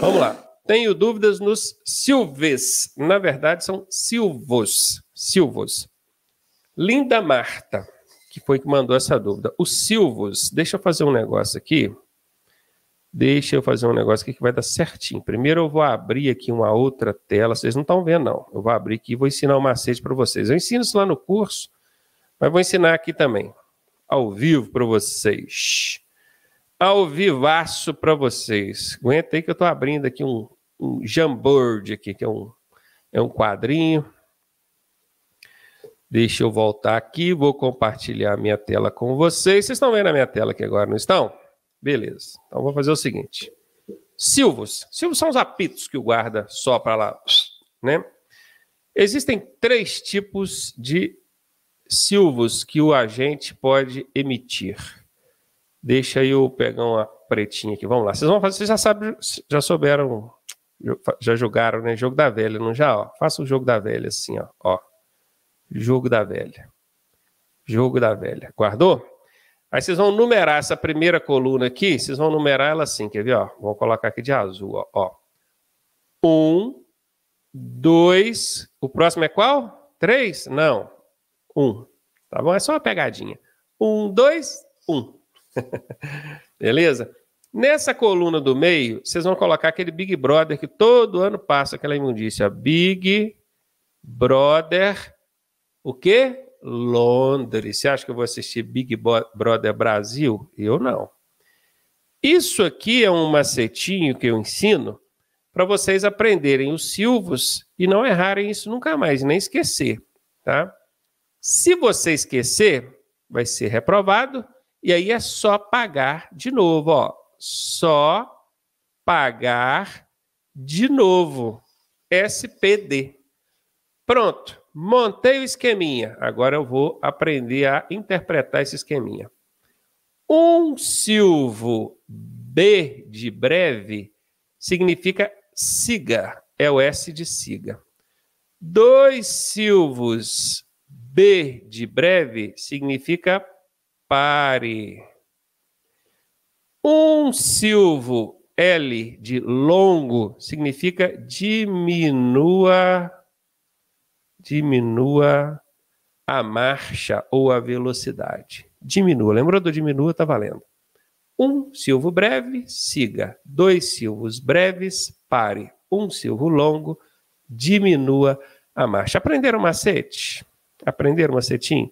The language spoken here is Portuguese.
Vamos lá. Tenho dúvidas nos Silves. Na verdade, são Silvos. Silvos. Linda Marta, que foi que mandou essa dúvida. Os Silvos, deixa eu fazer um negócio aqui. Deixa eu fazer um negócio aqui que vai dar certinho. Primeiro eu vou abrir aqui uma outra tela. Vocês não estão vendo, não. Eu vou abrir aqui e vou ensinar um macete para vocês. Eu ensino isso lá no curso, mas vou ensinar aqui também. Ao vivo para vocês ao vivaço para vocês. Aguenta aí que eu estou abrindo aqui um, um Jamboard aqui, que é um, é um quadrinho. Deixa eu voltar aqui, vou compartilhar minha tela com vocês. Vocês estão vendo a minha tela aqui agora, não estão? Beleza. Então vou fazer o seguinte. Silvos. Silvos são os apitos que o guarda sopra lá, né? Existem três tipos de silvos que o agente pode emitir. Deixa eu pegar uma pretinha aqui. Vamos lá. Vocês vão fazer, vocês já sabem, já souberam, já jogaram, né? Jogo da velha, não já? Ó, faça o jogo da velha assim, ó. ó. Jogo da velha. Jogo da velha. Guardou? Aí vocês vão numerar essa primeira coluna aqui, vocês vão numerar ela assim, quer ver? Ó, vou colocar aqui de azul, ó. ó. Um, dois, o próximo é qual? Três? Não. Um. Tá bom? É só uma pegadinha. Um, dois, um. Beleza? Nessa coluna do meio, vocês vão colocar aquele Big Brother que todo ano passa aquela imundícia. Big Brother, o quê? Londres. Você acha que eu vou assistir Big Brother Brasil? Eu não. Isso aqui é um macetinho que eu ensino para vocês aprenderem os silvos e não errarem isso nunca mais, nem esquecer, tá? Se você esquecer, vai ser reprovado e aí é só pagar de novo, ó. Só pagar de novo. SPD. Pronto, montei o esqueminha. Agora eu vou aprender a interpretar esse esqueminha. Um silvo B de breve significa siga, é o S de siga. Dois silvos B de breve significa pare. Um silvo L de longo significa diminua diminua a marcha ou a velocidade. Diminua. Lembrou do diminua? Tá valendo. Um silvo breve, siga. Dois silvos breves, pare. Um silvo longo, diminua a marcha. Aprenderam o macete? Aprenderam o macetinho?